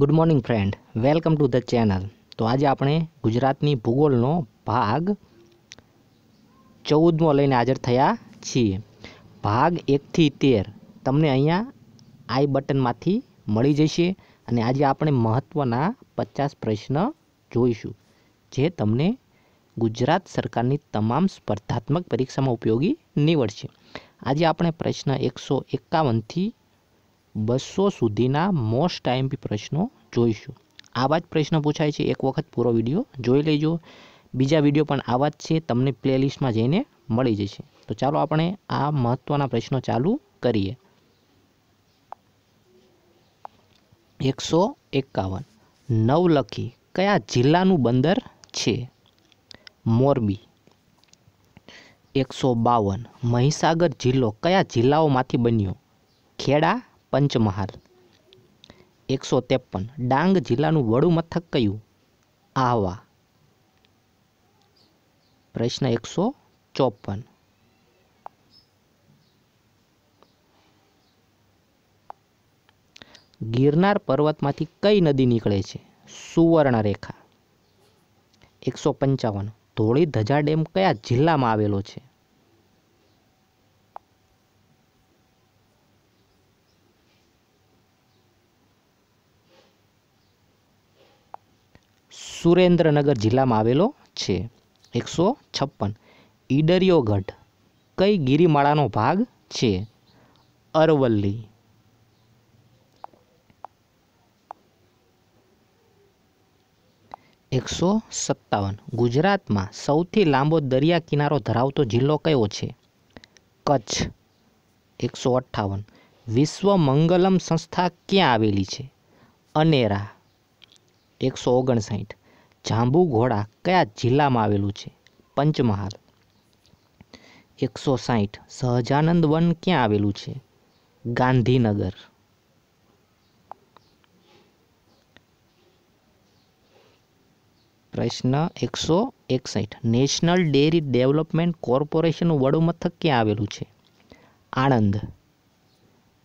good morning friend welcome to the channel તો આજે આપણે ગુજરાતની ભૂગોળનો ભાગ ચૌદમો લઈને હાજર થયા છીએ ભાગ એકથી તેર તમને અહીંયા આઈ બટનમાંથી મળી જશે અને આજે આપણે મહત્ત્વના પચાસ પ્રશ્ન જોઈશું જે તમને ગુજરાત સરકારની તમામ સ્પર્ધાત્મક પરીક્ષામાં ઉપયોગી નીવડશે આજે આપણે પ્રશ્ન એકસો એકાવનથી બસો સુધીના મોસ્ટ ટાઈમ પ્રશ્નો જોઈશું આવા જ પ્રશ્ન પૂછાય છે એક વખત પૂરો વિડીયો જોઈ લેજો બીજા વિડીયો પણ આવા જ છે તમને પ્લેલિસ્ટમાં જઈને મળી જશે તો ચાલો આપણે આ મહત્ત્વના પ્રશ્નો ચાલુ કરીએ એકસો એકાવન નવલખી કયા જિલ્લાનું બંદર છે મોરબી એકસો બાવન મહીસાગર જિલ્લો કયા જિલ્લાઓમાંથી બન્યો ખેડા પંચમહાલ એકસો ત્રેપન ડાંગ જિલ્લાનું વડું મથક કયું આહવા પ્રશ્ન એકસો ચોપન ગિરનાર પર્વતમાંથી કઈ નદી નીકળે છે સુવર્ણરેખા એકસો પંચાવન ધોળી ધજા ડેમ કયા જિલ્લામાં આવેલો છે સુરેન્દ્રનગર જિલ્લામાં આવેલો છે એકસો છપ્પન ઈડરિયોગઢ કઈ ગિરિમાળાનો ભાગ છે અરવલ્લી એકસો સત્તાવન ગુજરાતમાં સૌથી લાંબો દરિયા કિનારો ધરાવતો જિલ્લો કયો છે કચ્છ એકસો અઠ્ઠાવન વિશ્વ મંગલમ સંસ્થા ક્યાં આવેલી છે અનેરા એકસો ઓગણસાઠ જાંબુઘોડા કયા જિલ્લામાં આવેલું છે પંચમહાલ એકસો સાઠ સહજાનંદ વન ક્યાં આવેલું છે ગાંધીનગર પ્રશ્ન એકસો એકસઠ નેશનલ ડેરી ડેવલપમેન્ટ કોર્પોરેશનનું વડુમથક ક્યાં આવેલું છે આણંદ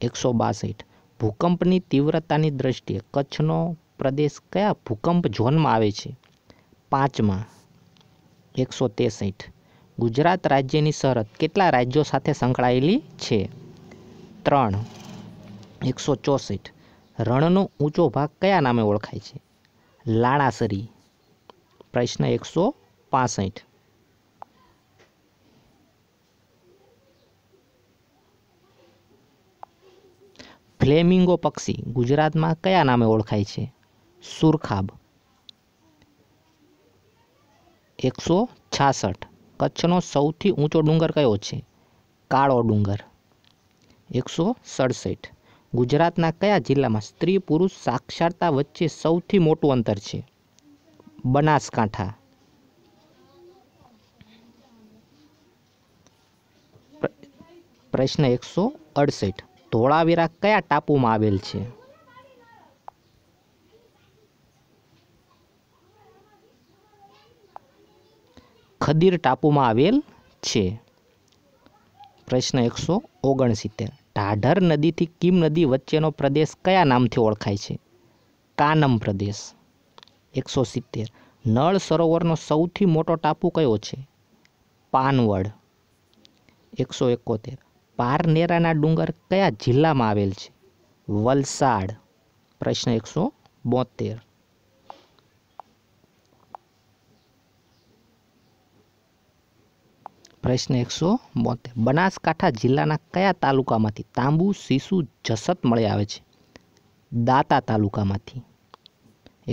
એકસો બાસઠ ભૂકંપની તીવ્રતાની દ્રષ્ટિએ કચ્છનો પ્રદેશ કયા ભૂકંપ ઝોનમાં આવે છે પાંચમાં એકસો તેસઠ ગુજરાત રાજ્યની સરહદ કેટલા રાજ્યો સાથે સંકળાયેલી છે ત્રણ એકસો ચોસઠ રણનો ઊંચો ભાગ કયા નામે ઓળખાય છે લાણાસરી પ્રશ્ન એકસો પાસઠ ફ્લેમિંગો પક્ષી ગુજરાતમાં કયા નામે ઓળખાય છે સુરખાબ એકસો છાસઠ કચ્છનો સૌથી ઊંચો ડુંગર કયો છે કાળો ડુંગર એકસો સડસઠ ગુજરાતના કયા જિલ્લામાં સ્ત્રી પુરુષ સાક્ષરતા વચ્ચે સૌથી મોટું અંતર છે બનાસકાંઠા પ્રશ્ન એકસો અડસઠ ધોળાવીરા કયા ટાપુમાં આવેલ છે ખદીર ટાપુમાં આવેલ છે પ્રશ્ન એકસો ઓગણસિત્તેર ઢાઢર નદીથી કિમ નદી વચ્ચેનો પ્રદેશ કયા નામથી ઓળખાય છે કાનમ પ્રદેશ એકસો સિત્તેર નળ સરોવરનો સૌથી મોટો ટાપુ કયો છે પાનવડ એકસો એકોતેર પારનેરાના ડુંગર કયા જિલ્લામાં આવેલ છે વલસાડ પ્રશ્ન એકસો બોતેર પ્રશ્ન એકસો બોતેર બનાસકાંઠા જિલ્લાના કયા તાલુકામાંથી તાંબુ શીશુ જસત મળી આવે છે દાતા તાલુકામાંથી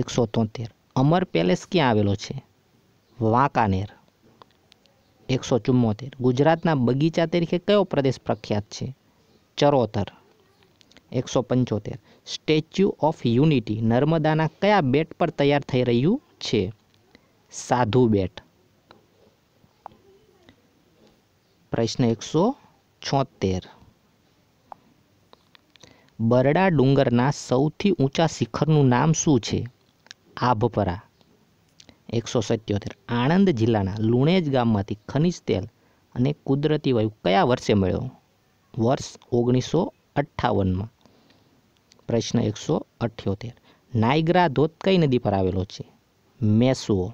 એકસો તોતેર અમર પેલેસ ક્યાં આવેલો છે વાંકાનેર એકસો ચુમ્મોતેર ગુજરાતના બગીચા તરીકે કયો પ્રદેશ પ્રખ્યાત છે ચરોતર એકસો પંચોતેર સ્ટેચ્યુ ઓફ યુનિટી નર્મદાના કયા બેટ પર તૈયાર થઈ રહ્યું છે સાધુ બેટ પ્રશ્ન એકસો છોતેર બરડા ડુંગરના સૌથી ઊંચા શિખરનું નામ શું છે આભપરા એકસો સત્યોતેર આણંદ જિલ્લાના લુણેજ ગામમાંથી ખનિજ તેલ અને કુદરતી વાયુ કયા વર્ષે મળ્યો વર્ષ ઓગણીસો અઠ્ઠાવનમાં પ્રશ્ન એકસો અઠ્યોતેર નાયગ્રા ધોધ કઈ નદી પર આવેલો છે મેસુઓ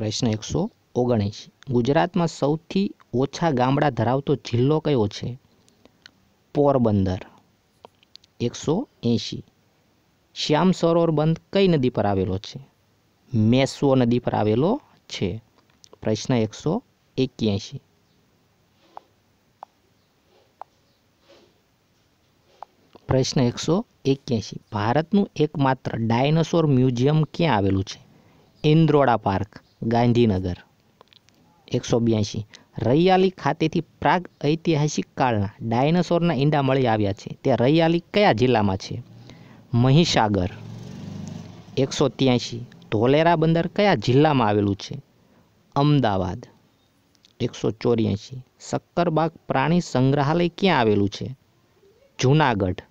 પ્રશ્ન એકસો ઓગણીસ ગુજરાતમાં સૌથી ઓછા ગામડા ધરાવતો જિલ્લો કયો છે પોરબંદર એકસો એંશી શ્યામ સરોવર બંધ કઈ નદી પર આવેલો છે મેસવો નદી પર આવેલો છે પ્રશ્ન એકસો એક્યાએંશી પ્રશ્ન એકસો એક્યાએંશી ભારતનું એકમાત્ર ડાયનોસોર મ્યુઝિયમ ક્યાં આવેલું છે ઇન્દ્રોડા પાર્ક ગાંધીનગર એકસો બ્યાસી રૈયાલી ખાતેથી પ્રાગ ઐતિહાસિક કાળના ડાયનોસોરના ઈંડા મળી આવ્યા છે તે રૈયાલી કયા જિલ્લામાં છે મહીસાગર એકસો ત્યાંશી ધોલેરા બંદર કયા જિલ્લામાં આવેલું છે અમદાવાદ એકસો ચોર્યાસી શક્કરબાગ પ્રાણી સંગ્રહાલય ક્યાં આવેલું છે જૂનાગઢ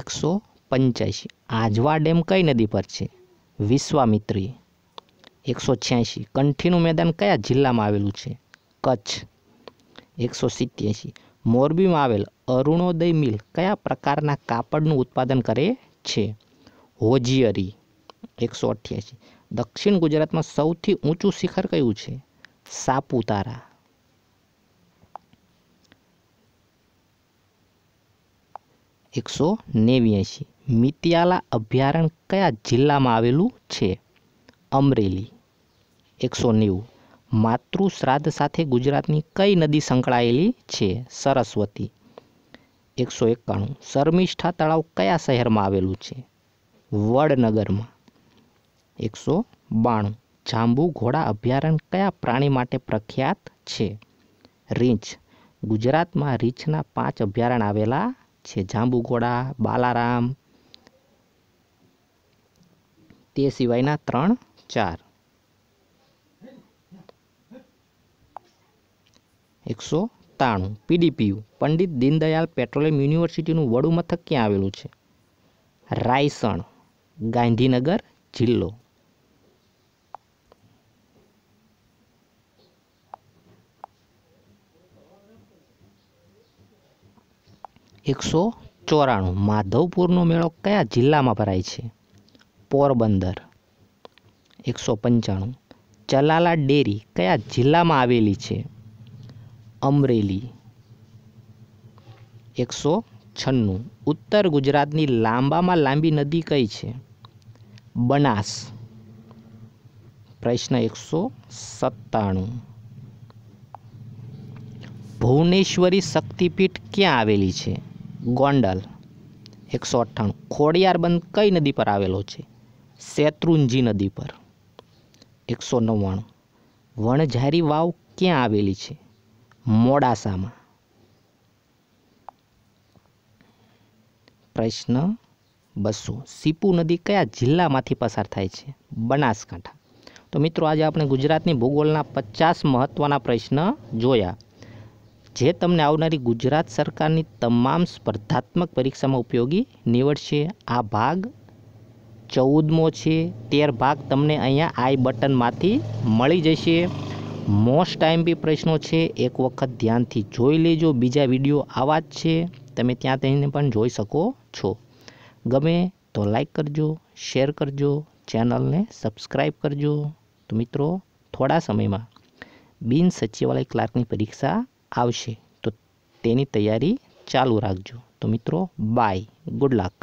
એકસો પંચ્યાસી આજવા ડેમ કઈ નદી પર છે વિશ્વામિત્રી એકસો છ્યાસી કંઠીનું મેદાન કયા જિલ્લામાં આવેલું છે કચ્છ એકસો સિત્યાસી મોરબીમાં આવેલ અરુણોદય મિલ કયા પ્રકારના કાપડનું ઉત્પાદન કરે છે હોજિયરી એકસો અઠ્યાસી દક્ષિણ ગુજરાતમાં સૌથી ઊંચું શિખર કયું છે સાપુતારા એકસો નેવ્યાસી મિતિયાલા અભયારણ્ય કયા જિલ્લામાં આવેલું છે અમરેલી એકસો નેવું માતૃ શ્રાદ્ધ સાથે ગુજરાતની કઈ નદી સંકળાયેલી છે સરસ્વતી એકસો એકાણું શર્મિષ્ઠા તળાવ કયા શહેરમાં આવેલું છે વડનગરમાં એકસો બાણું જાંબુ ઘોડા અભયારણ્ય કયા પ્રાણી માટે પ્રખ્યાત છે રીંછ ગુજરાતમાં રીંછના પાંચ અભયારણ્ય આવેલા છે જાંબુઘોડા બાલારામ તે સિવાયના ત્રણ ચાર એકસો ત્રાણું પીડીપીયુ પંડિત દીનદયાલ પેટ્રોલિયમ યુનિવર્સિટીનું વડું મથક ક્યાં આવેલું છે રાયસણ ગાંધીનગર જિલ્લો એકસો ચોરાણું માધવપુરનો મેળો કયા જિલ્લામાં ભરાય છે પોરબંદર એકસો પંચાણું ચલાલા ડેરી કયા જિલ્લામાં આવેલી છે અમરેલી એકસો છન્નું ઉત્તર ગુજરાતની લાંબામાં લાંબી નદી કઈ છે બનાસ પ્રશ્ન એકસો સત્તાણું ભુવનેશ્વરી શક્તિપીઠ ક્યાં આવેલી છે ગોંડલ એકસો અઠ્ઠાણું ખોડિયાર બંધ કઈ નદી પર આવેલો છે શેત્રુંજી નદી પર એકસો નવ્વાણું વણઝારી વાવ ક્યાં આવેલી છે મોડાસામાં પ્રશ્ન બસો સીપુ નદી કયા જિલ્લામાંથી પસાર થાય છે બનાસકાંઠા તો મિત્રો આજે આપણે ગુજરાતની ભૂગોળના પચાસ મહત્ત્વના પ્રશ્ન જોયા જે તમને આવનારી ગુજરાત સરકારની તમામ સ્પર્ધાત્મક પરીક્ષામાં ઉપયોગી નીવડશે આ ભાગ ચૌદમો છે તેર ભાગ તમને અહીંયા આઈ બટનમાંથી મળી જશે મોસ્ટ ટાઈમ બી પ્રશ્નો છે એક વખત ધ્યાનથી જોઈ લેજો બીજા વિડીયો આવા જ છે તમે ત્યાં તેને પણ જોઈ શકો છો ગમે તો લાઈક કરજો શેર કરજો ચેનલને સબસ્ક્રાઈબ કરજો તો મિત્રો થોડા સમયમાં બિન સચિવાલય ક્લાર્કની પરીક્ષા આવશે તો તેની તૈયારી ચાલુ રાખજો તો મિત્રો બાય ગુડ લક